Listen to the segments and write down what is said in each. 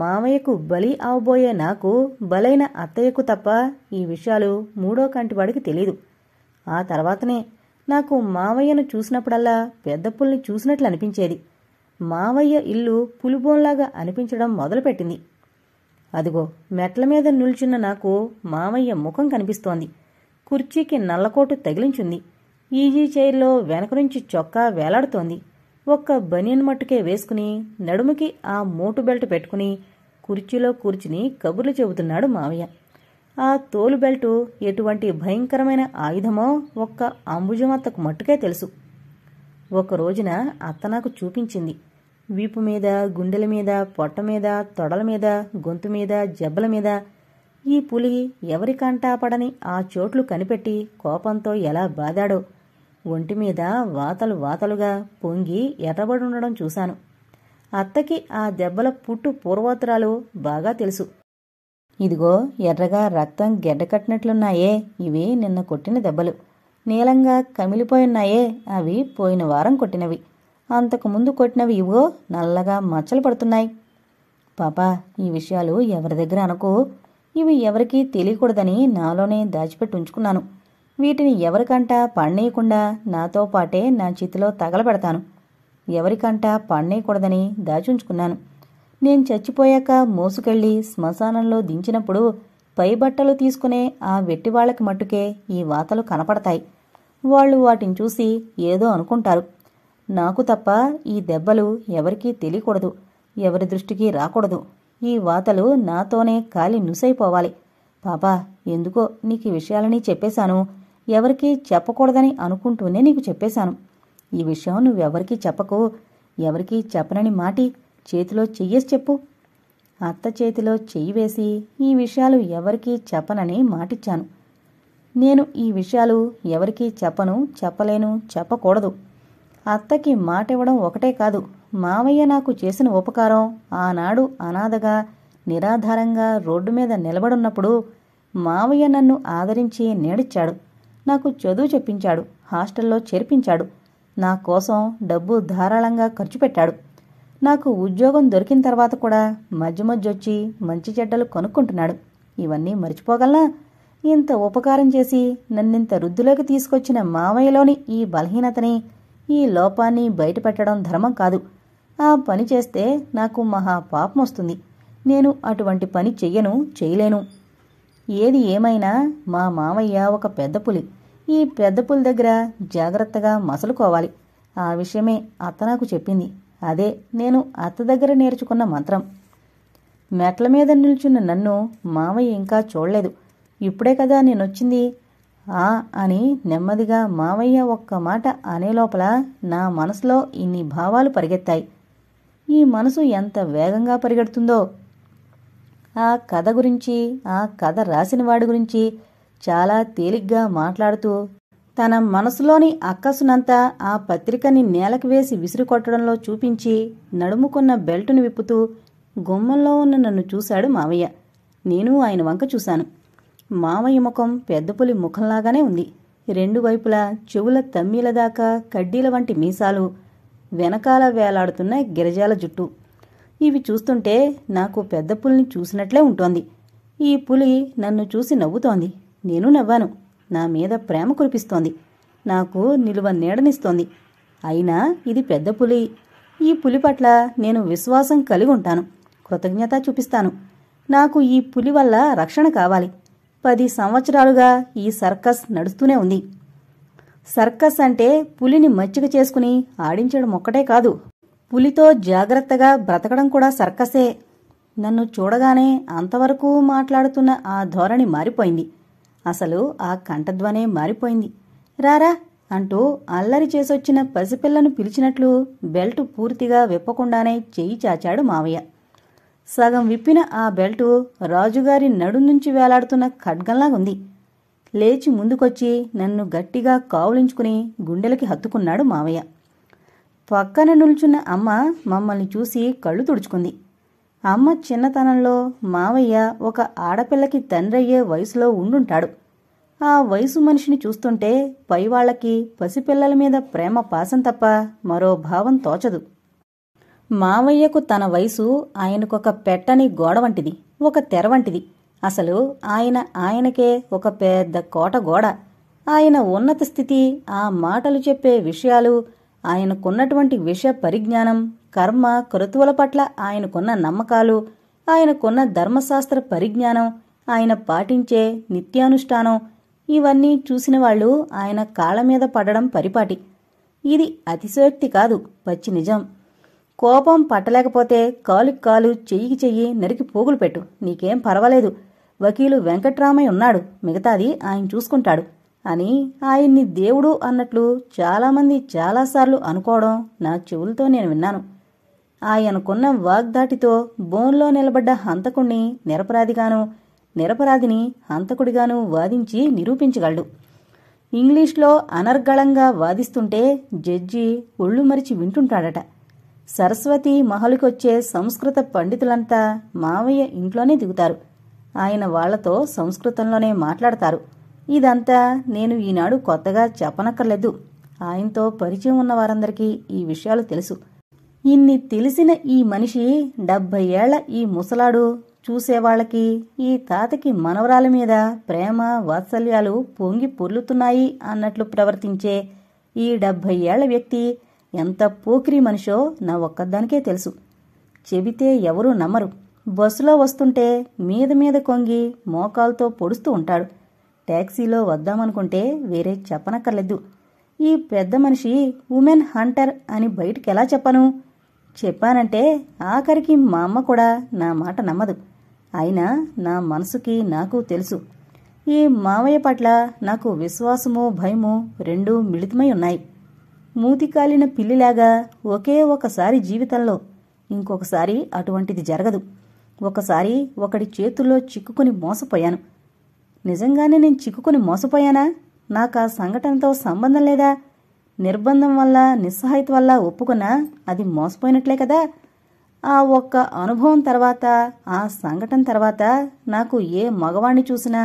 మామయ్యకు బలి అవబోయే నాకు బలైన అత్తయ్యకు తప్ప ఈ విషయాలు మూడో కంటివాడికి తెలియదు ఆ తర్వాతనే నాకు మావయ్యను చూసినప్పుడల్లా పెద్ద పుల్ని చూసినట్లు అనిపించేది మావయ్య ఇల్లు పులిబోన్లాగా అనిపించడం మొదలుపెట్టింది అదిగో మెట్ల మీద నిల్చున్న నాకు మావయ్య ముఖం కనిపిస్తోంది కుర్చీకి నల్లకోటు తగిలించుంది ఈజీ చైర్లో వెనక నుంచి చొక్కా వేలాడుతోంది ఒక్క బనియన్ మట్టుకే వేసుకుని నడుముకి ఆ మోటు బెల్ట్ పెట్టుకుని కుర్చీలో కూర్చుని కబుర్లు చెబుతున్నాడు మావయ్య ఆ తోలు బెల్టు ఎటువంటి భయంకరమైన ఆయుధమో ఒక్క అంబుజమత్తకు మట్టుకే తెలుసు ఒక రోజున అత్త నాకు చూపించింది వీపు మీద గుండెల మీద పొట్ట మీద తొడల మీద గొంతు మీద జబ్బల మీద ఈ పులి ఎవరికంటా పడని ఆ చోట్లు కనిపెట్టి కోపంతో ఎలా బాధాడో ఒంటి మీద వాతలు వాతలుగా పొంగి ఎర్రబడి ఉండడం చూశాను అత్తకి ఆ దెబ్బల పుట్టు పూర్వోత్తరాలు బాగా తెలుసు ఇదిగో ఎర్రగా రక్తం గెడ్డకట్టినట్లున్నాయే ఇవి నిన్న కొట్టిన దెబ్బలు నీలంగా కమిలిపోయున్నాయే అవి పోయిన వారం కొట్టినవి అంతకుముందు కొట్టినవి ఇవో నల్లగా మచ్చలు పడుతున్నాయి పాపా ఈ విషయాలు ఎవరి దగ్గర అనుకో ఇవి ఎవరికీ తెలియకూడదని నాలోనే దాచిపెట్టి ఉంచుకున్నాను వీటిని ఎవరికంట పండేయకుండా నాతో పాటే నా చితిలో తగలబెడతాను ఎవరికంట పండేయకూడదని దాచుంచుకున్నాను నేను చచ్చిపోయాక మోసుకెళ్లి శ్మశానంలో దించినప్పుడు పై బట్టలు తీసుకునే ఆ వెట్టివాళ్లకి మట్టుకే ఈ వాతలు కనపడతాయి వాళ్ళు వాటిని చూసి ఏదో అనుకుంటారు నాకు తప్ప ఈ దెబ్బలు ఎవరికీ తెలియకూడదు ఎవరి దృష్టికి రాకూడదు ఈ వాతలు నాతోనే కాలి నుసైపోవాలి పాపా ఎందుకో నీకు విషయాలని చెప్పేశాను ఎవరికీ చెప్పకూడదని అనుకుంటూనే నీకు చెప్పేశాను ఈ విషయం నువ్వెవరికీ చెప్పకు ఎవరికీ చెప్పనని మాటి చేతిలో చెయ్యేసి చెప్పు అత్త చేతిలో చెయ్యి వేసి ఈ విషయాలు ఎవరికీ చెప్పనని మాటిచ్చాను నేను ఈ విషయాలు ఎవరికీ చెప్పను చెప్పలేను చెప్పకూడదు అత్తకి మాట ఇవ్వడం ఒకటే కాదు మావయ్య నాకు చేసిన ఉపకారం ఆనాడు అనాథగా నిరాధారంగా రోడ్డు మీద నిలబడున్నప్పుడు మావయ్య నన్ను ఆదరించి నేడిచ్చాడు నాకు చదువు చెప్పించాడు హాస్టల్లో చేర్పించాడు నా కోసం డబ్బు ధారాళంగా ఖర్చు పెట్టాడు నాకు ఉద్యోగం దొరికిన తర్వాత కూడా మధ్య మధ్య వచ్చి మంచి చెడ్డలు కొనుక్కుంటున్నాడు ఇవన్నీ మర్చిపోగలనా ఇంత ఉపకారం చేసి నన్నింత వృద్ధిలోకి తీసుకొచ్చిన మావయ్యలోని ఈ బలహీనతని ఈ లోపాన్ని బయటపెట్టడం ధర్మం కాదు ఆ పని చేస్తే నాకు మహా పాపం వస్తుంది నేను అటువంటి పని చెయ్యను చేయలేను ఏది ఏమైనా మా మామయ్య ఒక పెద్ద పులి ఈ పెద్ద పులి దగ్గర జాగ్రత్తగా మసలుకోవాలి ఆ విషయమే అత్త నాకు చెప్పింది అదే నేను అత్త దగ్గర నేర్చుకున్న మంత్రం మెట్ల మీద నిల్చున్న నన్ను మామయ్య ఇంకా చూడలేదు ఇప్పుడే కదా నేనొచ్చింది ఆ అని నెమ్మదిగా మామయ్య ఒక్క మాట అనే లోపల నా మనసులో ఇన్ని భావాలు పరిగెత్తాయి ఈ మనసు ఎంత వేగంగా పరిగెడుతుందో ఆ కథ గురించి ఆ కథ రాసిన వాడి గురించి చాలా తేలిగ్గా మాట్లాడుతూ తన మనసులోని అక్కసునంతా ఆ పత్రికని నేలకు వేసి విసిరుకొట్టడంలో చూపించి నడుముకున్న బెల్టును విప్పుతూ గుమ్మంలో ఉన్న నన్ను చూశాడు మావయ్య నేను ఆయన వంక చూశాను మావయ్య ముఖం పెద్దపులి ముఖంలాగానే ఉంది రెండు వైపులా చెవుల తమ్మీల దాకా కడ్డీల వంటి మీసాలు వెనకాల వేలాడుతున్న గిరిజాల జుట్టు ఇవి చూస్తుంటే నాకు పెద్ద పులిని చూసినట్లే ఉంటోంది ఈ పులి నన్ను చూసి నవ్వుతోంది నేను నవ్వాను నా మీద ప్రేమ కురిపిస్తోంది నాకు నిలువ నీడనిస్తోంది అయినా ఇది పెద్ద పులి ఈ పులి పట్ల నేను విశ్వాసం కలిగి ఉంటాను కృతజ్ఞత చూపిస్తాను నాకు ఈ పులి వల్ల రక్షణ కావాలి పది సంవత్సరాలుగా ఈ సర్కస్ నడుస్తూనే ఉంది సర్కస్ అంటే పులిని మచ్చిక చేసుకుని ఆడించడం ఒక్కటే కాదు పులితో జాగ్రత్తగా బ్రతకడం కూడా సర్కసే నన్ను చూడగానే అంతవరకు మాట్లాడుతున్న ఆ ధోరణి మారిపోయింది అసలు ఆ కంఠధ్వనే మారిపోయింది రారా అంటూ అల్లరి చేసొచ్చిన పసిపిల్లను పిలిచినట్లు బెల్ట్ పూర్తిగా విప్పకుండానే చెయ్యి చాచాడు మావయ్య సగం విప్పిన ఆ బెల్టు రాజుగారి నడు నుంచి వేలాడుతున్న ఖడ్గంలాగుంది లేచి ముందుకొచ్చి నన్ను గట్టిగా కావులించుకుని గుండెలకి హత్తుకున్నాడు మావయ్య పక్కన నిల్చున్న అమ్మ మమ్మల్ని చూసి కళ్ళు తుడుచుకుంది అమ్మ చిన్నతనంలో మావయ్య ఒక ఆడపిల్లకి తండ్రయ్యే వయసులో ఉండుంటాడు ఆ వయసు మనిషిని చూస్తుంటే పైవాళ్లకి పసిపిల్లల మీద ప్రేమ పాసం తప్ప మరో భావం తోచదు మావయ్యకు తన వయసు ఆయనకొక పెట్టని గోడ వంటిది ఒక తెర వంటిది అసలు ఆయన ఆయనకే ఒక పెద్ద కోట గోడ ఆయన ఉన్నత స్థితి ఆ మాటలు చెప్పే విషయాలు ఆయనకున్నటువంటి విష పరిజ్ఞానం కర్మ కృతువుల పట్ల ఆయనకున్న నమ్మకాలు ఆయనకున్న ధర్మశాస్త్ర పరిజ్ఞానం ఆయన పాటించే నిత్యానుష్ఠానం ఇవన్నీ చూసిన వాళ్ళు ఆయన కాళ్ళ మీద పడడం పరిపాటి ఇది అతిశయోక్తి కాదు పచ్చి నిజం కోపం పట్టలేకపోతే కాలుకి కాలు చెయ్యికి చెయ్యి నరికి పోగులు పెట్టు నీకేం పర్వాలేదు వకీలు వెంకట్రామయ్య ఉన్నాడు మిగతాది ఆయన చూసుకుంటాడు అని ఆయన్ని దేవుడు అన్నట్లు చాలామంది చాలాసార్లు అనుకోవడం నా చెవులతో నేను విన్నాను ఆయనకున్న వాగ్దాటితో బోన్లో నిలబడ్డ హంతకుణ్ణి నిరపరాధిగాను నిరపరాధిని హంతకుడిగాను వాదించి నిరూపించగలడు ఇంగ్లీష్లో అనర్గళంగా వాదిస్తుంటే జడ్జి ఒళ్ళు మరిచి వింటుంటాడట సరస్వతి మహలుకొచ్చే సంస్కృత పండితులంతా మావయ్య ఇంట్లోనే దిగుతారు ఆయన వాళ్లతో సంస్కృతంలోనే మాట్లాడతారు ఇదంతా నేను ఈనాడు కొత్తగా చెప్పనక్కర్లేదు ఆయనతో పరిచయం ఉన్న వారందరికీ ఈ విషయాలు తెలుసు ఇన్ని తెలిసిన ఈ మనిషి డెబ్భై ఏళ్ల ఈ ముసలాడు చూసేవాళ్లకి ఈ తాతకి మనవరాల మీద ప్రేమ వాత్సల్యాలు పొంగి పొర్లుతున్నాయి అన్నట్లు ప్రవర్తించే ఈ డెబ్భై ఏళ్ల వ్యక్తి ఎంత పోకిరి మనిషో నా ఒక్కదానికే తెలుసు చెబితే ఎవరూ నమ్మరు బస్సులో వస్తుంటే మీద మీద కొంగి మోకాలతో పొడుస్తూ ఉంటాడు ట్యాక్సీలో వద్దామనుకుంటే వేరే చెప్పనక్కర్లేదు ఈ పెద్ద మనిషి ఉమెన్ హంటర్ అని బయటికి ఎలా చెప్పను చెప్పానంటే ఆఖరికి మా అమ్మ కూడా నా మాట నమ్మదు అయినా నా మనసుకి నాకు తెలుసు ఈ మావయ్య పట్ల నాకు విశ్వాసము భయము రెండూ మిళితమై ఉన్నాయి మూతికాలిన పిల్లిలాగా ఒకే ఒకసారి జీవితంలో ఇంకొకసారి అటువంటిది జరగదు ఒకసారి ఒకడి చేతుల్లో చిక్కుకుని మోసపోయాను నిజంగానే నేను చిక్కుకుని మోసపోయానా నాకు ఆ సంఘటనతో సంబంధం లేదా నిర్బంధం వల్ల నిస్సహాయత వల్ల ఒప్పుకున్నా అది మోసపోయినట్లే కదా ఆ ఒక్క అనుభవం తర్వాత ఆ సంఘటన తర్వాత నాకు ఏ మగవాణ్ణి చూసినా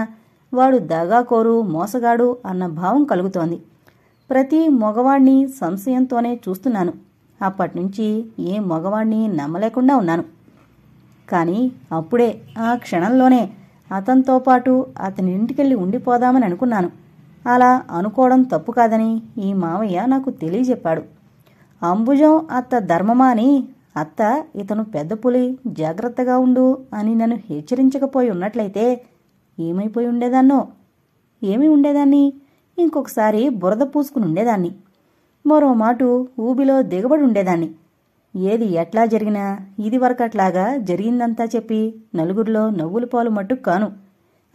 వాడు దగాకోరు మోసగాడు అన్న భావం కలుగుతోంది ప్రతి మగవాణ్ణి సంశయంతోనే చూస్తున్నాను అప్పటినుంచి ఏ మగవాణ్ణి నమ్మలేకుండా ఉన్నాను కానీ అప్పుడే ఆ క్షణంలోనే అతనితో పాటు అతని ఇంటికెళ్ళి ఉండిపోదామని అనుకున్నాను అలా అనుకోవడం తప్పు కాదని ఈ మావయ్య నాకు తెలియజెప్పాడు అంబుజం అత్త ధర్మమా అని అత్త ఇతను పెద్ద పులి జాగ్రత్తగా ఉండు అని నన్ను హెచ్చరించకపోయి ఉన్నట్లయితే ఏమైపోయి ఉండేదాన్నో ఏమి ఉండేదాన్ని ఇంకొకసారి బురద పూసుకుని ఉండేదాన్ని మరో మాటు ఊబిలో దిగబడి ఉండేదాన్ని ఏది ఎట్లా జరిగినా ఇది వరకట్లాగా జరిగిందంతా చెప్పి నలుగురిలో నవ్వుల పాలు మట్టుకు కాను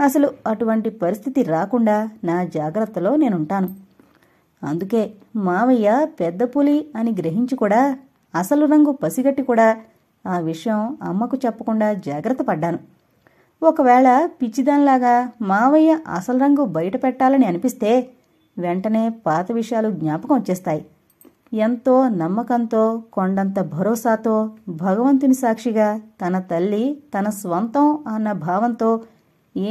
అసలు అటువంటి పరిస్థితి రాకుండా నా జాగ్రత్తలో నేనుంటాను అందుకే మావయ్య పెద్ద పులి అని గ్రహించి కూడా అసలు రంగు పసిగట్టి కూడా ఆ విషయం అమ్మకు చెప్పకుండా జాగ్రత్త పడ్డాను ఒకవేళ పిచ్చిదానిలాగా మావయ్య అసలు రంగు బయట పెట్టాలని అనిపిస్తే వెంటనే పాత విషయాలు జ్ఞాపకం వచ్చేస్తాయి ఎంతో నమ్మకంతో కొండంత భరోసాతో భగవంతుని సాక్షిగా తన తల్లి తన స్వంతం అన్న భావంతో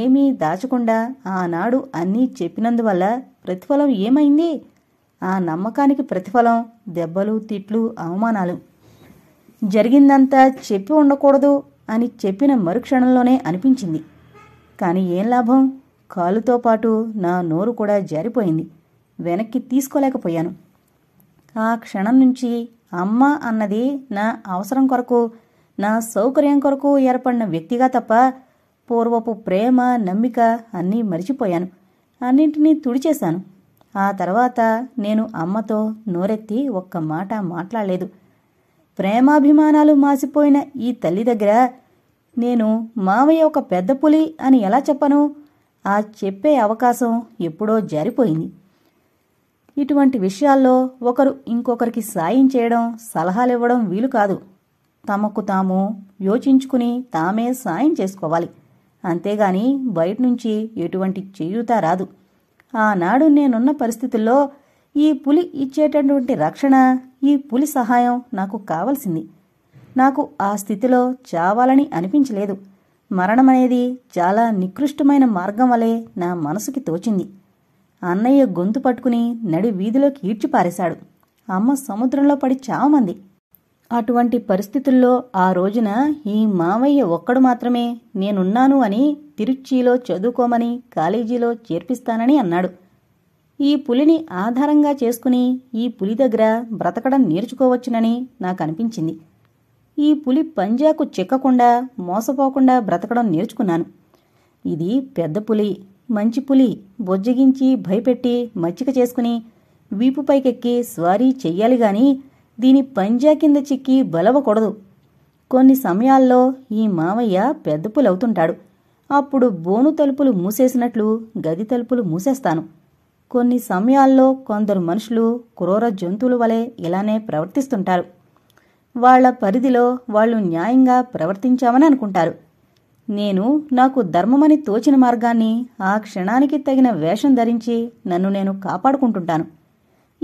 ఏమీ దాచకుండా ఆనాడు అన్నీ చెప్పినందువల్ల ప్రతిఫలం ఏమైంది ఆ నమ్మకానికి ప్రతిఫలం దెబ్బలు తిట్లు అవమానాలు జరిగిందంతా చెప్పి ఉండకూడదు అని చెప్పిన మరుక్షణంలోనే అనిపించింది కానీ ఏం లాభం కాలుతో పాటు నా నోరు కూడా జారిపోయింది వెనక్కి తీసుకోలేకపోయాను ఆ క్షణం నుంచి అమ్మ అన్నది నా అవసరం కొరకు నా సౌకర్యం కొరకు ఏర్పడిన వ్యక్తిగా తప్ప పూర్వపు ప్రేమ నమ్మిక అన్నీ మరిచిపోయాను అన్నింటినీ తుడిచేశాను ఆ తర్వాత నేను అమ్మతో నోరెత్తి ఒక్క మాట మాట్లాడలేదు ప్రేమాభిమానాలు మాసిపోయిన ఈ తల్లి దగ్గర నేను మావయ్య ఒక పెద్ద పులి అని ఎలా చెప్పను ఆ చెప్పే అవకాశం ఎప్పుడో జారిపోయింది ఇటువంటి విషయాల్లో ఒకరు ఇంకొకరికి సాయం చేయడం సలహాలివ్వడం వీలు కాదు తమకు తాము యోచించుకుని తామే సాయం చేసుకోవాలి అంతేగాని బయట నుంచి ఎటువంటి చేయూత రాదు ఆనాడు నేనున్న పరిస్థితుల్లో ఈ పులి ఇచ్చేటటువంటి రక్షణ ఈ పులి సహాయం నాకు కావలసింది నాకు ఆ స్థితిలో చావాలని అనిపించలేదు మరణమనేది చాలా నికృష్టమైన మార్గం వలె నా మనసుకి తోచింది అన్నయ్య గొంతు పట్టుకుని నడి వీధిలోకి ఈడ్చి పారేశాడు అమ్మ సముద్రంలో పడి చావమంది అటువంటి పరిస్థితుల్లో ఆ రోజున ఈ మామయ్య ఒక్కడు మాత్రమే నేనున్నాను అని తిరుచ్చిలో చదువుకోమని కాలేజీలో చేర్పిస్తానని అన్నాడు ఈ పులిని ఆధారంగా చేసుకుని ఈ పులి దగ్గర బ్రతకడం నేర్చుకోవచ్చునని నాకనిపించింది ఈ పులి పంజాకు చిక్కకుండా మోసపోకుండా బ్రతకడం నేర్చుకున్నాను ఇది పెద్ద పులి మంచి పులి బొజ్జగించి భయపెట్టి మచ్చిక చేసుకుని వీపు పైకెక్కి స్వారీ చెయ్యాలి గాని దీని పంజా కింద చిక్కి బలవకూడదు కొన్ని సమయాల్లో ఈ మావయ్య పెద్ద పులవుతుంటాడు అప్పుడు బోను తలుపులు మూసేసినట్లు గది తలుపులు మూసేస్తాను కొన్ని సమయాల్లో కొందరు మనుషులు క్రూర జంతువుల వలె ఇలానే ప్రవర్తిస్తుంటారు వాళ్ల పరిధిలో వాళ్ళు న్యాయంగా ప్రవర్తించామని అనుకుంటారు నేను నాకు ధర్మమని తోచిన మార్గాన్ని ఆ క్షణానికి తగిన వేషం ధరించి నన్ను నేను కాపాడుకుంటుంటాను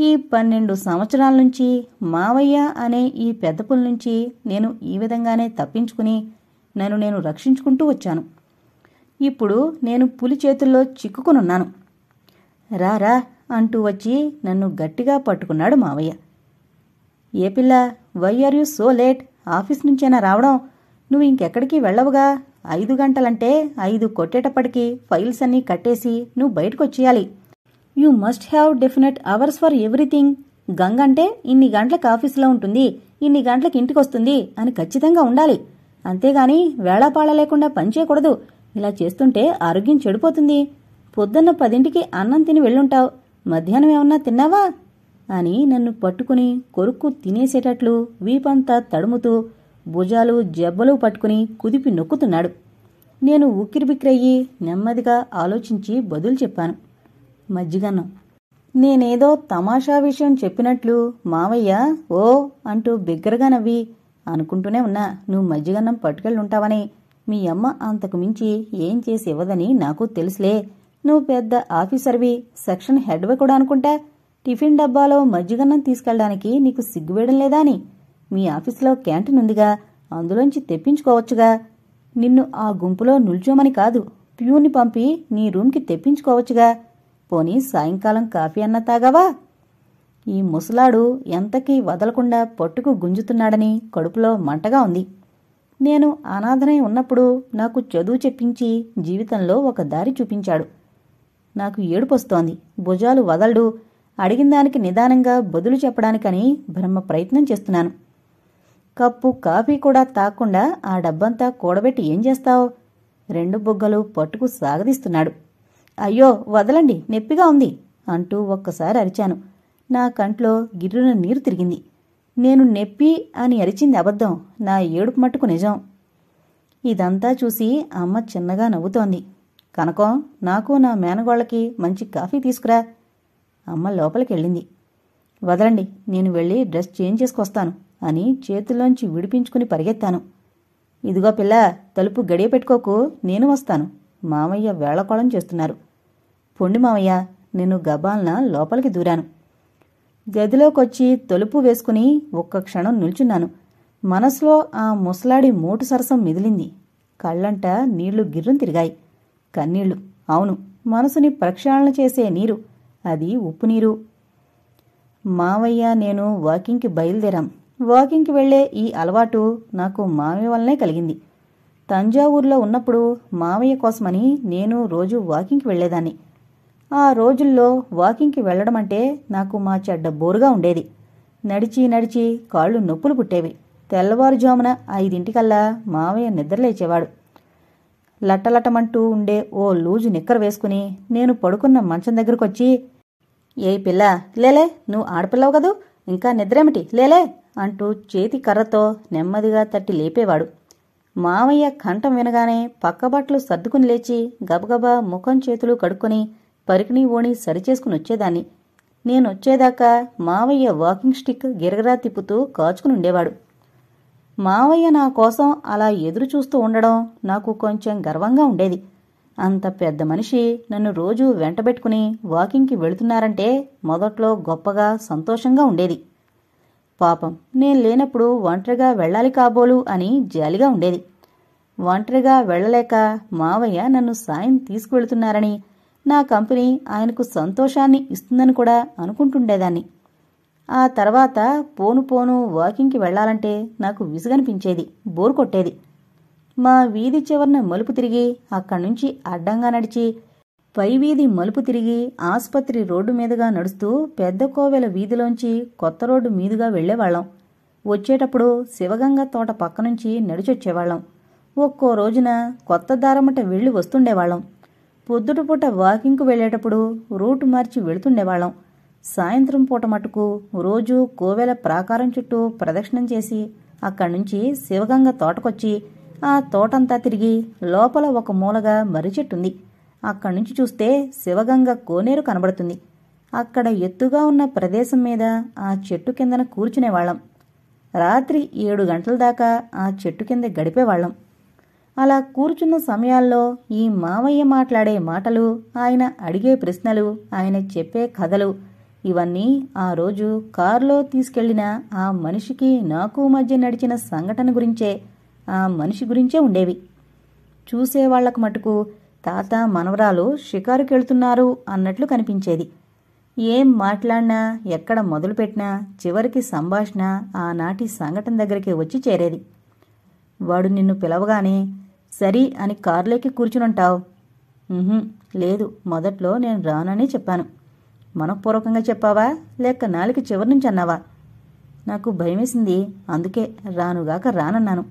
ఈ పన్నెండు సంవత్సరాల నుంచి మావయ్య అనే ఈ పెద్ద పుల్ నుంచి నేను ఈ విధంగానే తప్పించుకుని నన్ను నేను రక్షించుకుంటూ వచ్చాను ఇప్పుడు నేను పులి చేతుల్లో చిక్కుకునున్నాను రారా అంటూ వచ్చి నన్ను గట్టిగా పట్టుకున్నాడు మావయ్య ఏ పిల్ల why are you so late office నుంచైనా రావడం నువ్వు ఇంకెక్కడికి వెళ్ళవుగా ఐదు గంటలంటే ఐదు కొట్టేటప్పటికి ఫైల్స్ అన్నీ కట్టేసి నువ్వు బయటకొచ్చేయాలి you must have definite hours for everything Ganga అంటే ఇన్ని గంటలకు ఆఫీసులో ఉంటుంది ఇన్ని గంటలకు ఇంటికి వస్తుంది అని ఖచ్చితంగా ఉండాలి అంతేగాని వేళాపాళ లేకుండా పనిచేయకూడదు ఇలా చేస్తుంటే ఆరోగ్యం చెడిపోతుంది పొద్దున్న పదింటికి అన్నం తిని వెళ్ళుంటావు మధ్యాహ్నం ఏమన్నా తిన్నావా అని నన్ను పట్టుకుని కొరుక్కు తినేసేటట్లు వీపంతా తడుముతూ భుజాలు జబ్బలు పట్టుకుని కుదిపి నొక్కుతున్నాడు నేను ఉక్కిరిబిక్కిరయ్యి నెమ్మదిగా ఆలోచించి బదులు చెప్పాను మజ్జిగన్నం నేనేదో తమాషా విషయం చెప్పినట్లు మావయ్య ఓ అంటూ బిగ్గరగా నవ్వి అనుకుంటూనే ఉన్నా నువ్వు మజ్జిగన్నం పట్టుకెళ్ళుంటావని మీ అమ్మ అంతకు మించి ఏం చేసి ఇవ్వదని నాకు తెలుసులే నువ్వు పెద్ద ఆఫీసర్వి సెక్షన్ హెడ్వి కూడా అనుకుంటా టిఫిన్ డబ్బాలో మజ్జిగన్నం తీసుకెళ్ళడానికి నీకు సిగ్గువేయడం లేదా అని మీ ఆఫీసులో క్యాంటీన్ ఉందిగా అందులోంచి తెప్పించుకోవచ్చుగా నిన్ను ఆ గుంపులో నిల్చోమని కాదు ప్యూర్ని పంపి నీ రూమ్కి తెప్పించుకోవచ్చుగా పోనీ సాయంకాలం కాఫీ అన్న తాగావా ఈ ముసలాడు ఎంతకీ వదలకుండా పట్టుకు గుంజుతున్నాడని కడుపులో మంటగా ఉంది నేను అనాథనై ఉన్నప్పుడు నాకు చదువు చెప్పించి జీవితంలో ఒక దారి చూపించాడు నాకు ఏడుపొస్తోంది భుజాలు వదలడు అడిగిన దానికి నిదానంగా బదులు చెప్పడానికని బ్రహ్మ ప్రయత్నం చేస్తున్నాను కప్పు కాఫీ కూడా తాకుండా ఆ డబ్బంతా కూడబెట్టి ఏం చేస్తావు రెండు బుగ్గలు పట్టుకు సాగదీస్తున్నాడు అయ్యో వదలండి నొప్పిగా ఉంది అంటూ ఒక్కసారి అరిచాను నా కంట్లో గిర్రున నీరు తిరిగింది నేను నెప్పి అని అరిచింది అబద్ధం నా ఏడుపు మట్టుకు నిజం ఇదంతా చూసి అమ్మ చిన్నగా నవ్వుతోంది కనకం నాకు నా మేనగోళ్ళకి మంచి కాఫీ తీసుకురా అమ్మ లోపలికి వెళ్ళింది వదలండి నేను వెళ్ళి డ్రెస్ చేంజ్ చేసుకొస్తాను అని చేతుల్లోంచి విడిపించుకుని పరిగెత్తాను ఇదిగో పిల్ల తలుపు గడియ పెట్టుకోకు నేను వస్తాను మామయ్య వేళకోళం చేస్తున్నారు పొండి మామయ్య నేను గబాల్న లోపలికి దూరాను గదిలోకొచ్చి తలుపు వేసుకుని ఒక్క క్షణం నిల్చున్నాను మనసులో ఆ ముసలాడి మూటు సరసం మిదిలింది కళ్ళంట నీళ్లు గిర్రం తిరిగాయి కన్నీళ్లు అవును మనసుని ప్రక్షాళన చేసే నీరు అది ఉప్పు నీరు మావయ్య నేను వాకింగ్కి బయలుదేరాం వాకింగ్కి వెళ్లే ఈ అలవాటు నాకు మామయ్య వల్లనే కలిగింది తంజావూర్లో ఉన్నప్పుడు మామయ్య కోసమని నేను రోజు వాకింగ్కి వెళ్లేదాన్ని ఆ రోజుల్లో వాకింగ్కి వెళ్లడం అంటే నాకు మా చెడ్డ బోరుగా ఉండేది నడిచి నడిచి కాళ్ళు నొప్పులు పుట్టేవి తెల్లవారుజామున ఐదింటికల్లా మామయ్య నిద్రలేచేవాడు లట్టలట్టమంటూ ఉండే ఓ లూజు నిక్కర వేసుకుని నేను పడుకున్న మంచం దగ్గరకొచ్చి ఏ పిల్ల లేలే నువ్వు ఆడపిల్లవు కదూ ఇంకా నిద్రేమిటి లేలే అంటూ చేతి కర్రతో నెమ్మదిగా తట్టి లేపేవాడు మావయ్య కంఠం వినగానే పక్కబట్లు సర్దుకుని లేచి గబగబా ముఖం చేతులు కడుక్కొని పరికిణి ఓణి సరిచేసుకుని వచ్చేదాన్ని నేనొచ్చేదాకా మావయ్య వాకింగ్ స్టిక్ గిరగరా తిప్పుతూ కాచుకుని ఉండేవాడు మావయ్య నా కోసం అలా ఎదురు చూస్తూ ఉండడం నాకు కొంచెం గర్వంగా ఉండేది అంత పెద్ద మనిషి నన్ను రోజు వెంటబెట్టుకుని వాకింగ్కి వెళుతున్నారంటే మొదట్లో గొప్పగా సంతోషంగా ఉండేది పాపం నేను లేనప్పుడు ఒంటరిగా వెళ్ళాలి కాబోలు అని జాలిగా ఉండేది ఒంటరిగా వెళ్ళలేక మావయ్య నన్ను సాయం తీసుకువెళుతున్నారని నా కంపెనీ ఆయనకు సంతోషాన్ని ఇస్తుందని కూడా అనుకుంటుండేదాన్ని ఆ తర్వాత పోను పోను వాకింగ్కి వెళ్లాలంటే నాకు విసుగనిపించేది బోరు కొట్టేది మా వీధి చివరిన మలుపు తిరిగి అక్కడి నుంచి అడ్డంగా నడిచి పైవీధి మలుపు తిరిగి ఆసుపత్రి రోడ్డు మీదుగా నడుస్తూ పెద్ద కోవెల వీధిలోంచి కొత్త రోడ్డు మీదుగా వెళ్లేవాళ్లం వచ్చేటప్పుడు శివగంగ తోట పక్కనుంచి నడిచొచ్చేవాళ్లం ఒక్కో రోజున కొత్త దారమట వెళ్ళి వస్తుండేవాళ్లం పొద్దుటపూట వాకింగ్కు వెళ్లేటప్పుడు రూటు మార్చి వెళుతుండేవాళ్లం సాయంత్రం పూట మటుకు రోజు కోవెల ప్రాకారం చుట్టూ ప్రదక్షిణం చేసి అక్కడి నుంచి శివగంగ తోటకొచ్చి ఆ తోటంతా తిరిగి లోపల ఒక మూలగా మర్రిచెట్టుంది చెట్టుంది అక్కడి నుంచి చూస్తే శివగంగ కోనేరు కనబడుతుంది అక్కడ ఎత్తుగా ఉన్న ప్రదేశం మీద ఆ చెట్టు కిందన కూర్చునేవాళ్లం రాత్రి ఏడు గంటల దాకా ఆ చెట్టు కింద గడిపేవాళ్లం అలా కూర్చున్న సమయాల్లో ఈ మావయ్య మాట్లాడే మాటలు ఆయన అడిగే ప్రశ్నలు ఆయన చెప్పే కథలు ఇవన్నీ ఆ రోజు కారులో తీసుకెళ్లిన ఆ మనిషికి నాకు మధ్య నడిచిన సంఘటన గురించే ఆ మనిషి గురించే ఉండేవి చూసేవాళ్లకు మటుకు తాత మనవరాలు షికారుకెళ్తున్నారు అన్నట్లు కనిపించేది ఏం మాట్లాడినా ఎక్కడ మొదలుపెట్టినా చివరికి సంభాషణ ఆనాటి సంఘటన దగ్గరికి వచ్చి చేరేది వాడు నిన్ను పిలవగానే సరి అని కారులోకి కూర్చునుంటావు లేదు మొదట్లో నేను రానని చెప్పాను మనఃపూర్వకంగా చెప్పావా లేక నాలుగు చివరి నుంచి అన్నావా నాకు భయమేసింది అందుకే రానుగాక రానన్నాను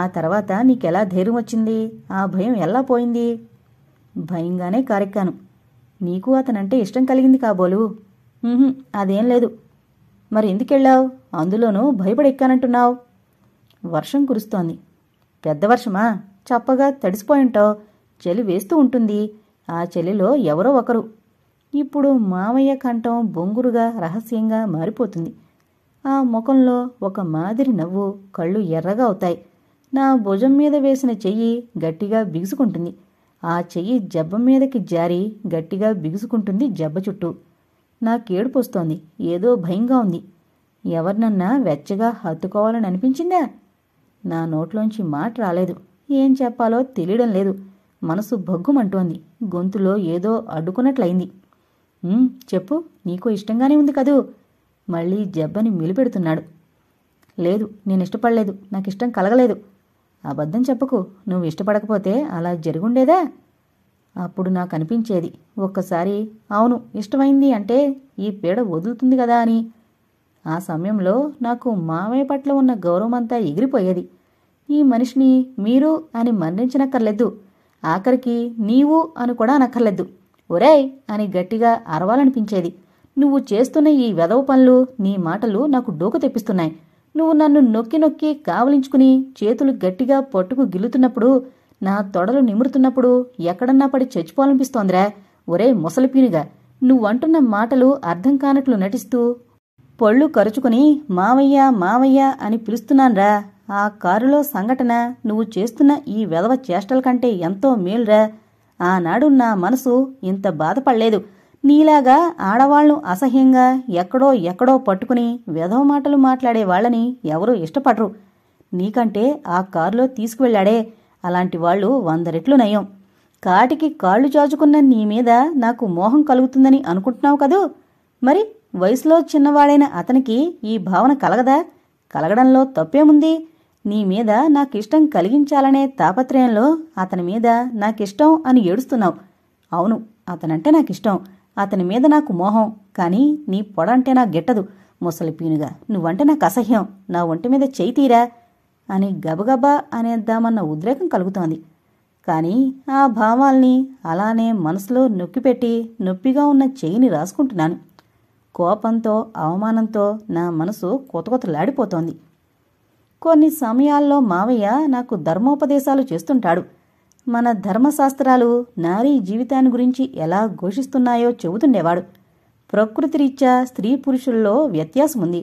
ఆ తర్వాత నీకెలా ధైర్యం వచ్చింది ఆ భయం ఎలా పోయింది భయంగానే కారెక్కాను నీకు అతనంటే ఇష్టం కలిగింది కాబోలు అదేం లేదు మరి ఎందుకెళ్ళావు అందులోనూ భయపడెక్కానంటున్నావు వర్షం కురుస్తోంది పెద్ద వర్షమా చప్పగా తడిసిపోయింటో చలి వేస్తూ ఉంటుంది ఆ చలిలో ఎవరో ఒకరు ఇప్పుడు మామయ్య కంఠం బొంగురుగా రహస్యంగా మారిపోతుంది ఆ ముఖంలో ఒక మాదిరి నవ్వు కళ్ళు ఎర్రగా అవుతాయి నా భుజం మీద వేసిన చెయ్యి గట్టిగా బిగుసుకుంటుంది ఆ చెయ్యి జబ్బ మీదకి జారి గట్టిగా బిగుసుకుంటుంది జబ్బ చుట్టూ వస్తోంది ఏదో భయంగా ఉంది ఎవరినన్నా వెచ్చగా హత్తుకోవాలని అనిపించిందా నా నోట్లోంచి మాట రాలేదు ఏం చెప్పాలో తెలియడం లేదు మనసు భగ్గుమంటోంది గొంతులో ఏదో అడ్డుకున్నట్లయింది చెప్పు నీకు ఇష్టంగానే ఉంది కదూ మళ్ళీ జబ్బని మిలిపెడుతున్నాడు లేదు నేను ఇష్టపడలేదు నాకు ఇష్టం కలగలేదు అబద్ధం చెప్పకు నువ్వు ఇష్టపడకపోతే అలా జరుగుండేదా అప్పుడు నాకు అనిపించేది ఒక్కసారి అవును ఇష్టమైంది అంటే ఈ పీడ వదులుతుంది కదా అని ఆ సమయంలో నాకు మామయ్య పట్ల ఉన్న గౌరవమంతా ఎగిరిపోయేది ఈ మనిషిని మీరు అని మరణించనక్కర్లేదు ఆఖరికి నీవు అని కూడా అనక్కర్లేదు ఒరేయ్ అని గట్టిగా అరవాలనిపించేది నువ్వు చేస్తున్న ఈ వెదవ పనులు నీ మాటలు నాకు డోకు తెప్పిస్తున్నాయి నువ్వు నన్ను నొక్కి నొక్కి కావలించుకుని చేతులు గట్టిగా పట్టుకు గిల్లుతున్నప్పుడు నా తొడలు నిమురుతున్నప్పుడు ఎక్కడన్నా పడి చచ్చిపోవాలనిపిస్తోందిరా ఒరే ముసలిపీనుగా నువ్వంటున్న మాటలు అర్థం కానట్లు నటిస్తూ పళ్ళు కరుచుకుని మావయ్య మావయ్య అని పిలుస్తున్నాన్రా ఆ కారులో సంఘటన నువ్వు చేస్తున్న ఈ వెధవ చేష్టల కంటే ఎంతో మేలురా ఆనాడు నా మనసు ఇంత బాధపడలేదు నీలాగా ఆడవాళ్లు అసహ్యంగా ఎక్కడో ఎక్కడో పట్టుకుని వెధవ మాటలు మాట్లాడే వాళ్ళని ఎవరూ ఇష్టపడరు నీకంటే ఆ కారులో తీసుకువెళ్ళాడే అలాంటి వాళ్ళు వంద రెట్లు నయం కాటికి కాళ్ళు చాచుకున్న నీ మీద నాకు మోహం కలుగుతుందని అనుకుంటున్నావు కదూ మరి వయసులో చిన్నవాడైన అతనికి ఈ భావన కలగదా కలగడంలో తప్పేముంది నీ మీద నాకిష్టం కలిగించాలనే తాపత్రయంలో అతని మీద నాకిష్టం అని ఏడుస్తున్నావు అవును అతనంటే నాకిష్టం అతని మీద నాకు మోహం కానీ నీ పొడంటే నాకు గిట్టదు ముసలిపీనుగా నువ్వంటే నాకు అసహ్యం నా ఒంటి మీద చేయి తీరా అని గబగబా అనేద్దామన్న ఉద్రేకం కలుగుతోంది కానీ ఆ భావాల్ని అలానే మనసులో నొక్కిపెట్టి నొప్పిగా ఉన్న చెయ్యిని రాసుకుంటున్నాను కోపంతో అవమానంతో నా మనసు కొతకొతలాడిపోతోంది కొన్ని సమయాల్లో మావయ్య నాకు ధర్మోపదేశాలు చేస్తుంటాడు మన ధర్మశాస్త్రాలు నారీ జీవితాన్ని గురించి ఎలా ఘోషిస్తున్నాయో చెబుతుండేవాడు ప్రకృతి రీత్యా స్త్రీ పురుషుల్లో వ్యత్యాసం ఉంది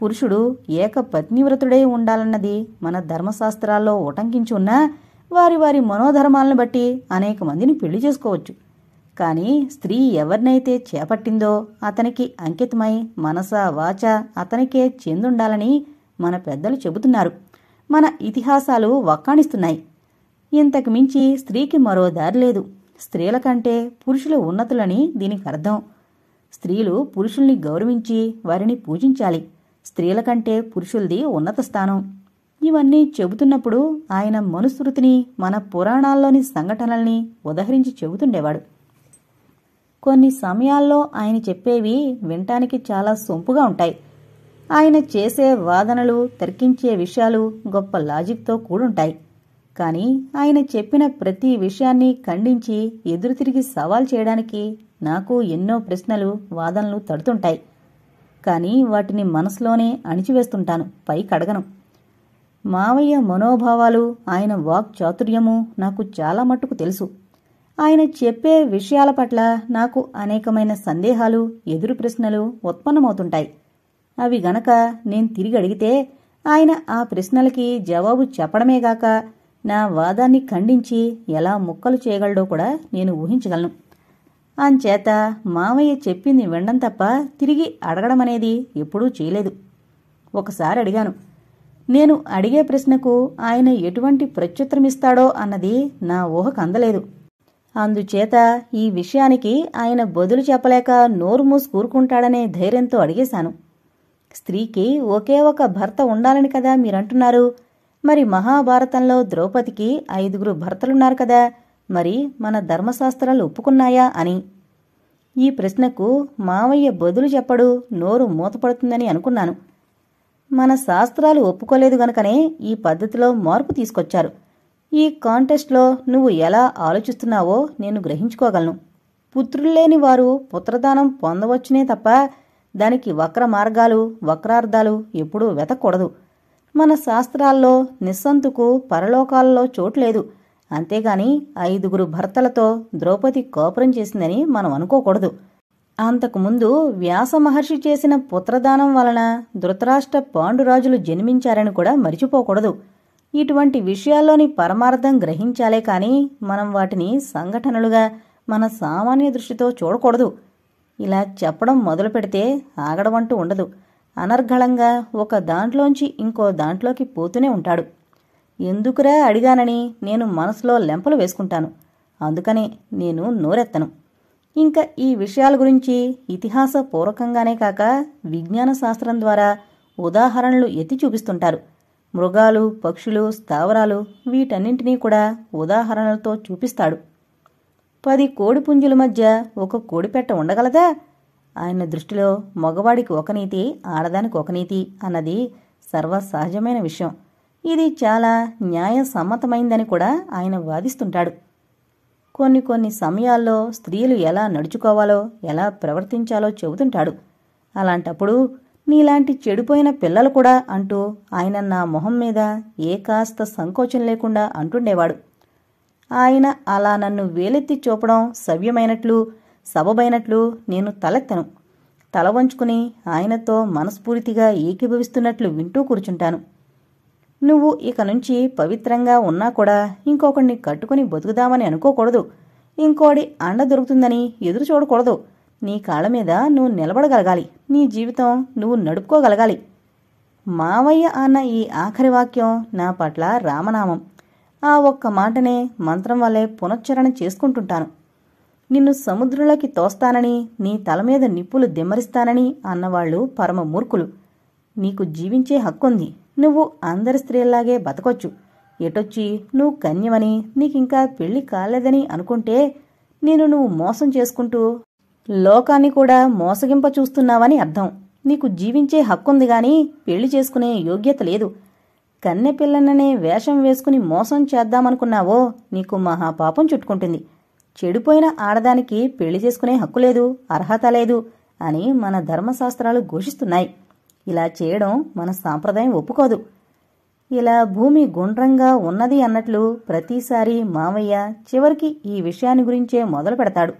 పురుషుడు ఏక పత్నివ్రతుడై ఉండాలన్నది మన ధర్మశాస్త్రాల్లో ఉటంకించి ఉన్నా వారి వారి మనోధర్మాలను బట్టి అనేక మందిని పెళ్లి చేసుకోవచ్చు కానీ స్త్రీ ఎవరినైతే చేపట్టిందో అతనికి అంకితమై మనస వాచ అతనికే చెందుండాలని మన పెద్దలు చెబుతున్నారు మన ఇతిహాసాలు వక్కాణిస్తున్నాయి ఇంతకు మించి స్త్రీకి మరో దారి లేదు స్త్రీల కంటే పురుషులు ఉన్నతులని దీనికి అర్థం స్త్రీలు పురుషుల్ని గౌరవించి వారిని పూజించాలి స్త్రీల కంటే పురుషులది ఉన్నత స్థానం ఇవన్నీ చెబుతున్నప్పుడు ఆయన మనుస్మృతిని మన పురాణాల్లోని సంఘటనల్ని ఉదహరించి చెబుతుండేవాడు కొన్ని సమయాల్లో ఆయన చెప్పేవి వినటానికి చాలా సొంపుగా ఉంటాయి ఆయన చేసే వాదనలు తర్కించే విషయాలు గొప్ప లాజిక్తో కూడుంటాయి కానీ ఆయన చెప్పిన ప్రతి విషయాన్ని ఖండించి ఎదురు తిరిగి సవాల్ చేయడానికి నాకు ఎన్నో ప్రశ్నలు వాదనలు తడుతుంటాయి కానీ వాటిని మనసులోనే అణిచివేస్తుంటాను పై కడగను మావయ్య మనోభావాలు ఆయన వాక్ చాతుర్యము నాకు చాలా మట్టుకు తెలుసు ఆయన చెప్పే విషయాల పట్ల నాకు అనేకమైన సందేహాలు ఎదురు ప్రశ్నలు ఉత్పన్నమవుతుంటాయి అవి గనక నేను తిరిగి అడిగితే ఆయన ఆ ప్రశ్నలకి జవాబు చెప్పడమేగాక నా వాదాన్ని ఖండించి ఎలా ముక్కలు చేయగలడో కూడా నేను ఊహించగలను అంచేత మామయ్య చెప్పింది వినడం తప్ప తిరిగి అడగడం అనేది ఎప్పుడూ చేయలేదు ఒకసారి అడిగాను నేను అడిగే ప్రశ్నకు ఆయన ఎటువంటి ప్రత్యుత్తరమిస్తాడో అన్నది నా ఊహకు అందలేదు అందుచేత ఈ విషయానికి ఆయన బదులు చెప్పలేక నోరు మూసి కూరుకుంటాడనే ధైర్యంతో అడిగేశాను స్త్రీకి ఒకే ఒక భర్త ఉండాలని కదా మీరంటున్నారు మరి మహాభారతంలో ద్రౌపదికి ఐదుగురు భర్తలున్నారు కదా మరి మన ధర్మశాస్త్రాలు ఒప్పుకున్నాయా అని ఈ ప్రశ్నకు మావయ్య బదులు చెప్పడు నోరు మూతపడుతుందని అనుకున్నాను మన శాస్త్రాలు ఒప్పుకోలేదు గనకనే ఈ పద్ధతిలో మార్పు తీసుకొచ్చారు ఈ కాంటెస్ట్లో నువ్వు ఎలా ఆలోచిస్తున్నావో నేను గ్రహించుకోగలను పుత్రుల్లేని వారు పుత్రదానం పొందవచ్చునే తప్ప దానికి వక్ర మార్గాలు వక్రార్థాలు ఎప్పుడూ వెతకూడదు మన శాస్త్రాల్లో నిస్సంతుకు పరలోకాల్లో చోట్లేదు అంతేగాని ఐదుగురు భర్తలతో ద్రౌపది కోపరం చేసిందని మనం అనుకోకూడదు అంతకుముందు వ్యాస మహర్షి చేసిన పుత్రదానం వలన ధృతరాష్ట్ర పాండురాజులు జన్మించారని కూడా మరిచిపోకూడదు ఇటువంటి విషయాల్లోని పరమార్థం గ్రహించాలే కానీ మనం వాటిని సంఘటనలుగా మన సామాన్య దృష్టితో చూడకూడదు ఇలా చెప్పడం మొదలు పెడితే ఆగడమంటూ ఉండదు అనర్ఘళంగా ఒక దాంట్లోంచి ఇంకో దాంట్లోకి పోతూనే ఉంటాడు ఎందుకురా అడిగానని నేను మనసులో లెంపలు వేసుకుంటాను అందుకనే నేను నోరెత్తను ఇంకా ఈ విషయాల గురించి ఇతిహాస పూర్వకంగానే కాక విజ్ఞాన శాస్త్రం ద్వారా ఉదాహరణలు ఎత్తి చూపిస్తుంటారు మృగాలు పక్షులు స్థావరాలు వీటన్నింటినీ కూడా ఉదాహరణలతో చూపిస్తాడు పది కోడిపుంజుల మధ్య ఒక కోడిపెట్ట ఉండగలదా ఆయన దృష్టిలో మగవాడికి ఒక నీతి ఆడదానికి ఒక నీతి అన్నది సర్వసహజమైన విషయం ఇది చాలా న్యాయ సమ్మతమైందని కూడా ఆయన వాదిస్తుంటాడు కొన్ని కొన్ని సమయాల్లో స్త్రీలు ఎలా నడుచుకోవాలో ఎలా ప్రవర్తించాలో చెబుతుంటాడు అలాంటప్పుడు నీలాంటి చెడిపోయిన పిల్లలు కూడా అంటూ ఆయన నా మొహం మీద ఏ కాస్త సంకోచం లేకుండా అంటుండేవాడు ఆయన అలా నన్ను వేలెత్తి చూపడం సవ్యమైనట్లు సబబైనట్లు నేను తలెత్తను తల వంచుకుని ఆయనతో మనస్ఫూర్తిగా ఏకీభవిస్తున్నట్లు వింటూ కూర్చుంటాను నువ్వు ఇక నుంచి పవిత్రంగా ఉన్నా కూడా ఇంకొకడిని కట్టుకుని బతుకుదామని అనుకోకూడదు ఇంకోడి అండ దొరుకుతుందని ఎదురు చూడకూడదు నీ కాళ్ళ మీద నువ్వు నిలబడగలగాలి నీ జీవితం నువ్వు నడుపుకోగలగాలి మావయ్య అన్న ఈ ఆఖరి వాక్యం నా పట్ల రామనామం ఆ ఒక్క మాటనే మంత్రం వల్లే పునశ్చరణ చేసుకుంటుంటాను నిన్ను సముద్రంలోకి తోస్తానని నీ తల మీద నిప్పులు దిమ్మరిస్తానని అన్నవాళ్లు పరమ నీకు జీవించే హక్కుంది నువ్వు అందరి స్త్రీల్లాగే బతకొచ్చు ఎటొచ్చి నువ్వు కన్యమని నీకింకా పెళ్లి కాలేదని అనుకుంటే నేను నువ్వు మోసం చేసుకుంటూ లోకాన్ని కూడా మోసగింప చూస్తున్నావని అర్థం నీకు జీవించే హక్కుంది గాని పెళ్లి చేసుకునే యోగ్యత లేదు కన్నెపిల్లననే వేషం వేసుకుని మోసం చేద్దామనుకున్నావో నీకు మహాపాపం చుట్టుకుంటుంది చెడిపోయిన ఆడదానికి పెళ్లి చేసుకునే హక్కు లేదు అర్హత లేదు అని మన ధర్మశాస్త్రాలు ఘోషిస్తున్నాయి ఇలా చేయడం మన సాంప్రదాయం ఒప్పుకోదు ఇలా భూమి గుండ్రంగా ఉన్నది అన్నట్లు ప్రతిసారి మామయ్య చివరికి ఈ విషయాన్ని గురించే మొదలు పెడతాడు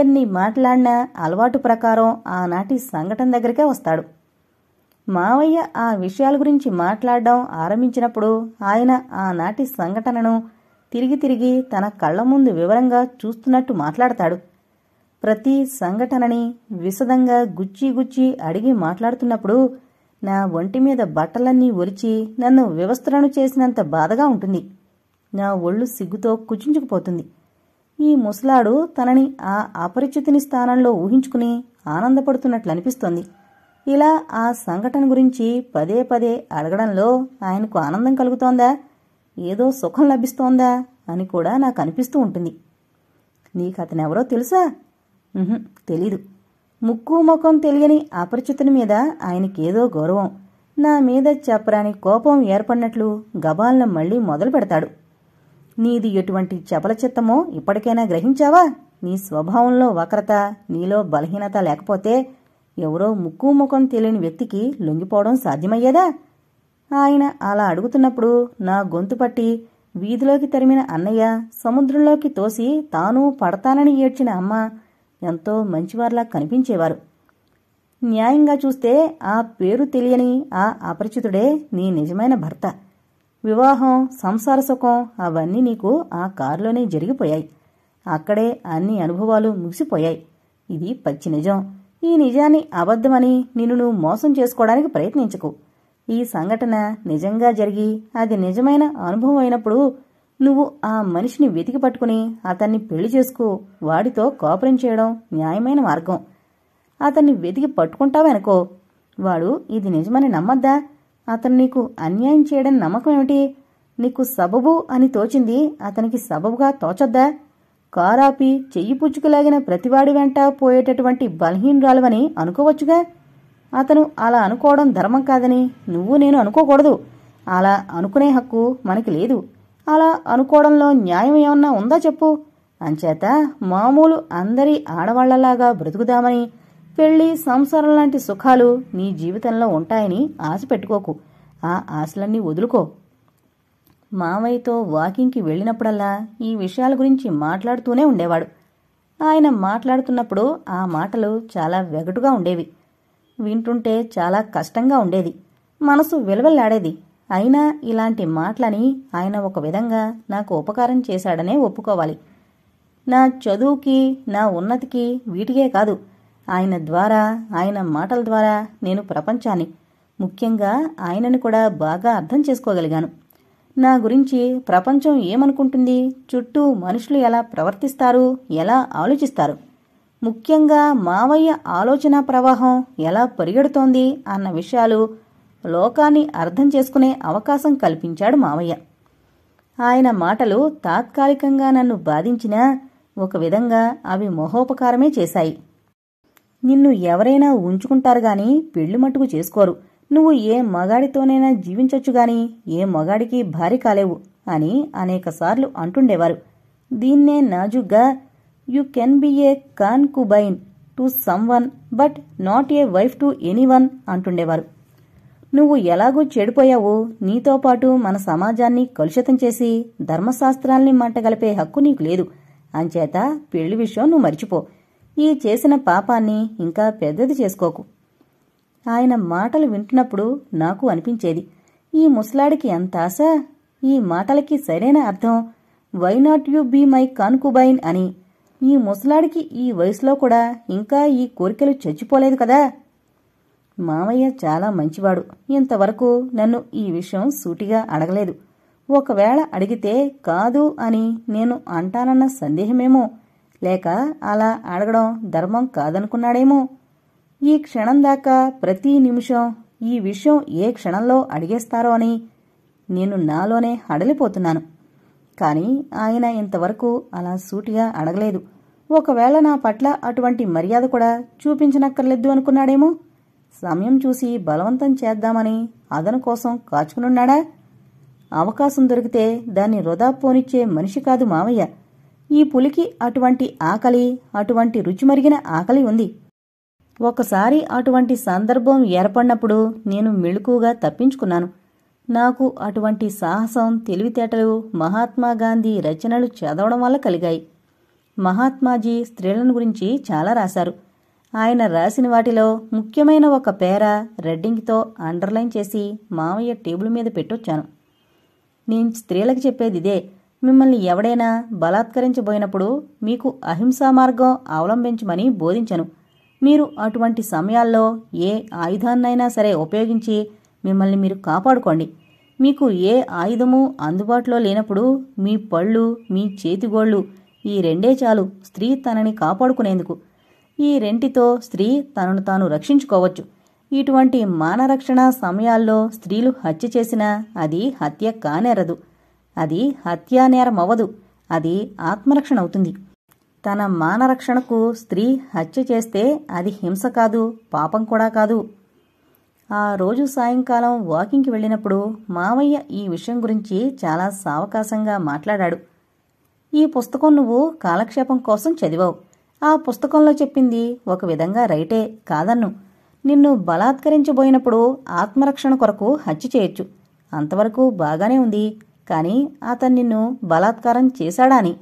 ఎన్ని మాట్లాడినా అలవాటు ప్రకారం ఆనాటి సంఘటన దగ్గరికే వస్తాడు మావయ్య ఆ విషయాల గురించి మాట్లాడడం ఆరంభించినప్పుడు ఆయన ఆనాటి సంఘటనను తిరిగి తిరిగి తన కళ్ళ ముందు వివరంగా చూస్తున్నట్టు మాట్లాడతాడు ప్రతి సంఘటనని విశదంగా గుచ్చి గుచ్చి అడిగి మాట్లాడుతున్నప్పుడు నా ఒంటి మీద బట్టలన్నీ ఒరిచి నన్ను వివస్త్రను చేసినంత బాధగా ఉంటుంది నా ఒళ్ళు సిగ్గుతో కుచించుకుపోతుంది ఈ ముసలాడు తనని ఆ అపరిచితిని స్థానంలో ఊహించుకుని ఆనందపడుతున్నట్లు ఇలా ఆ సంఘటన గురించి పదే పదే అడగడంలో ఆయనకు ఆనందం కలుగుతోందా ఏదో సుఖం లభిస్తోందా అని కూడా నాకు అనిపిస్తూ ఉంటుంది నీకు అతనెవరో తెలుసా తెలీదు ముక్కు ముఖం తెలియని అపరిచితుని మీద ఆయనకేదో గౌరవం నా మీద చెప్పరాని కోపం ఏర్పడినట్లు గబాలను మళ్ళీ మొదలు పెడతాడు నీది ఎటువంటి చపల చిత్తమో ఇప్పటికైనా గ్రహించావా నీ స్వభావంలో వక్రత నీలో బలహీనత లేకపోతే ఎవరో ముక్కు ముఖం తెలియని వ్యక్తికి లొంగిపోవడం సాధ్యమయ్యేదా ఆయన అలా అడుగుతున్నప్పుడు నా గొంతు పట్టి వీధిలోకి తరిమిన అన్నయ్య సముద్రంలోకి తోసి తాను పడతానని ఏడ్చిన అమ్మ ఎంతో మంచివారిలా కనిపించేవారు న్యాయంగా చూస్తే ఆ పేరు తెలియని ఆ అపరిచితుడే నీ నిజమైన భర్త వివాహం సంసార సుఖం అవన్నీ నీకు ఆ కారులోనే జరిగిపోయాయి అక్కడే అన్ని అనుభవాలు ముగిసిపోయాయి ఇది పచ్చి నిజం ఈ నిజాన్ని అబద్ధమని నిన్ను నువ్వు మోసం చేసుకోవడానికి ప్రయత్నించకు ఈ సంఘటన నిజంగా జరిగి అది నిజమైన అనుభవం అయినప్పుడు నువ్వు ఆ మనిషిని వెతికి పట్టుకుని అతన్ని పెళ్లి చేసుకో వాడితో కోపరం చేయడం న్యాయమైన మార్గం అతన్ని వెతికి పట్టుకుంటావనుకో వాడు ఇది నిజమని నమ్మద్దా అతను నీకు అన్యాయం చేయడం నమ్మకం ఏమిటి నీకు సబబు అని తోచింది అతనికి సబబుగా తోచొద్దా కారాపి చెయ్యి పుచ్చుకులాగిన ప్రతివాడి వెంట పోయేటటువంటి బలహీనరాలువని అనుకోవచ్చుగా అతను అలా అనుకోవడం ధర్మం కాదని నువ్వు నేను అనుకోకూడదు అలా అనుకునే హక్కు మనకి లేదు అలా అనుకోవడంలో న్యాయం ఏమన్నా ఉందా చెప్పు అంచేత మామూలు అందరి ఆడవాళ్లలాగా బ్రతుకుదామని పెళ్లి సంసారం లాంటి సుఖాలు నీ జీవితంలో ఉంటాయని ఆశ పెట్టుకోకు ఆ ఆశలన్నీ వదులుకో మావయ్యతో వాకింగ్కి వెళ్ళినప్పుడల్లా ఈ విషయాల గురించి మాట్లాడుతూనే ఉండేవాడు ఆయన మాట్లాడుతున్నప్పుడు ఆ మాటలు చాలా వెగటుగా ఉండేవి వింటుంటే చాలా కష్టంగా ఉండేది మనసు విలవల్లాడేది అయినా ఇలాంటి మాటలని ఆయన ఒక విధంగా నాకు ఉపకారం చేశాడనే ఒప్పుకోవాలి నా చదువుకి నా ఉన్నతికి వీటికే కాదు ఆయన ద్వారా ఆయన మాటల ద్వారా నేను ప్రపంచాన్ని ముఖ్యంగా ఆయనను కూడా బాగా అర్థం చేసుకోగలిగాను నా గురించి ప్రపంచం ఏమనుకుంటుంది చుట్టూ మనుషులు ఎలా ప్రవర్తిస్తారు ఎలా ఆలోచిస్తారు ముఖ్యంగా మావయ్య ఆలోచన ప్రవాహం ఎలా పరిగెడుతోంది అన్న విషయాలు లోకాన్ని అర్థం చేసుకునే అవకాశం కల్పించాడు మావయ్య ఆయన మాటలు తాత్కాలికంగా నన్ను బాధించినా ఒక విధంగా అవి మొహోపకారమే చేశాయి నిన్ను ఎవరైనా ఉంచుకుంటారు గాని పెళ్లి మట్టుకు చేసుకోరు నువ్వు ఏ మగాడితోనైనా జీవించొచ్చు గాని ఏ మగాడికి భారీ కాలేవు అని అనేకసార్లు అంటుండేవారు దీన్నే నాజుగ్గా You can be a concubine to someone but not a wife to anyone అంటుండేవారు నువ్వు ఎలాగూ చెడిపోయావు నీతో పాటు మన సమాజాన్ని కలుషితం చేసి ధర్మశాస్త్రాల్ని మంటగలిపే హక్కు నీకు లేదు అంచేత పెళ్లి విషయం నువ్వు మర్చిపో ఈ చేసిన పాపాన్ని ఇంకా పెద్దది చేసుకోకు ఆయన మాటలు వింటున్నప్పుడు నాకు అనిపించేది ఈ ముసలాడికి ఎంత ఆశ ఈ మాటలకి సరైన అర్థం why not you be my concubine అని ఈ ముసలాడికి ఈ వయసులో కూడా ఇంకా ఈ కోరికలు చచ్చిపోలేదు కదా మామయ్య చాలా మంచివాడు ఇంతవరకు నన్ను ఈ విషయం సూటిగా అడగలేదు ఒకవేళ అడిగితే కాదు అని నేను అంటానన్న సందేహమేమో లేక అలా అడగడం ధర్మం కాదనుకున్నాడేమో ఈ క్షణం దాకా ప్రతి నిమిషం ఈ విషయం ఏ క్షణంలో అడిగేస్తారో అని నేను నాలోనే అడలిపోతున్నాను కానీ ఆయన ఇంతవరకు అలా సూటిగా అడగలేదు ఒకవేళ నా పట్ల అటువంటి మర్యాద కూడా చూపించనక్కర్లేదు అనుకున్నాడేమో సమయం చూసి బలవంతం చేద్దామని అదను కోసం కాచుకునున్నాడా అవకాశం దొరికితే దాన్ని వృధా పోనిచ్చే మనిషి కాదు మావయ్య ఈ పులికి అటువంటి ఆకలి అటువంటి రుచిమరిగిన ఆకలి ఉంది ఒకసారి అటువంటి సందర్భం ఏర్పడినప్పుడు నేను మెళుకుగా తప్పించుకున్నాను నాకు అటువంటి సాహసం తెలివితేటలు మహాత్మాగాంధీ రచనలు చదవడం వల్ల కలిగాయి మహాత్మాజీ స్త్రీలను గురించి చాలా రాశారు ఆయన రాసిన వాటిలో ముఖ్యమైన ఒక పేర రెడ్డింగ్తో అండర్లైన్ చేసి మామయ్య టేబుల్ మీద పెట్టొచ్చాను నేను స్త్రీలకు చెప్పేది ఇదే మిమ్మల్ని ఎవడైనా బలాత్కరించబోయినప్పుడు మీకు అహింసా మార్గం అవలంబించమని బోధించను మీరు అటువంటి సమయాల్లో ఏ ఆయుధాన్నైనా సరే ఉపయోగించి మిమ్మల్ని మీరు కాపాడుకోండి మీకు ఏ ఆయుధము అందుబాటులో లేనప్పుడు మీ పళ్ళు మీ చేతిగోళ్ళు ఈ రెండే చాలు స్త్రీ తనని కాపాడుకునేందుకు ఈ రెంటితో స్త్రీ తనను తాను రక్షించుకోవచ్చు ఇటువంటి మానరక్షణ సమయాల్లో స్త్రీలు హత్య చేసినా అది హత్య కానేరదు అది హత్యానేరమవ్వదు అవ్వదు అది ఆత్మరక్షణ అవుతుంది తన మానరక్షణకు స్త్రీ హత్య చేస్తే అది హింస కాదు పాపం కూడా కాదు ఆ రోజు సాయంకాలం వాకింగ్కి వెళ్ళినప్పుడు మావయ్య ఈ విషయం గురించి చాలా సావకాశంగా మాట్లాడాడు ఈ పుస్తకం నువ్వు కాలక్షేపం కోసం చదివావు ఆ పుస్తకంలో చెప్పింది ఒక విధంగా రైటే కాదన్ను నిన్ను బలాత్కరించబోయినప్పుడు ఆత్మరక్షణ కొరకు హత్య చేయొచ్చు అంతవరకు బాగానే ఉంది కానీ అతను నిన్ను బలాత్కారం చేశాడాని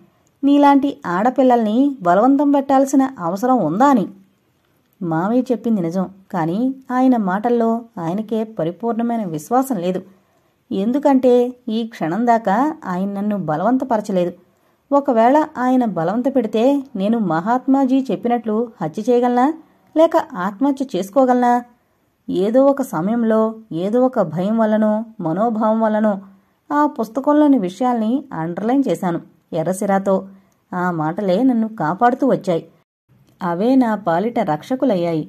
నీలాంటి ఆడపిల్లల్ని బలవంతం పెట్టాల్సిన అవసరం ఉందా అని మావయ్య చెప్పింది నిజం కానీ ఆయన మాటల్లో ఆయనకే పరిపూర్ణమైన విశ్వాసం లేదు ఎందుకంటే ఈ క్షణం దాకా ఆయన నన్ను బలవంతపరచలేదు ఒకవేళ ఆయన బలవంత పెడితే నేను మహాత్మాజీ చెప్పినట్లు హత్య చేయగలనా లేక ఆత్మహత్య చేసుకోగలనా ఏదో ఒక సమయంలో ఏదో ఒక భయం వల్లనో మనోభావం వల్లనో ఆ పుస్తకంలోని విషయాల్ని అండర్లైన్ చేశాను ఎర్రసిరాతో ఆ మాటలే నన్ను కాపాడుతూ వచ్చాయి అవే నా పాలిట రక్షకులయ్యాయి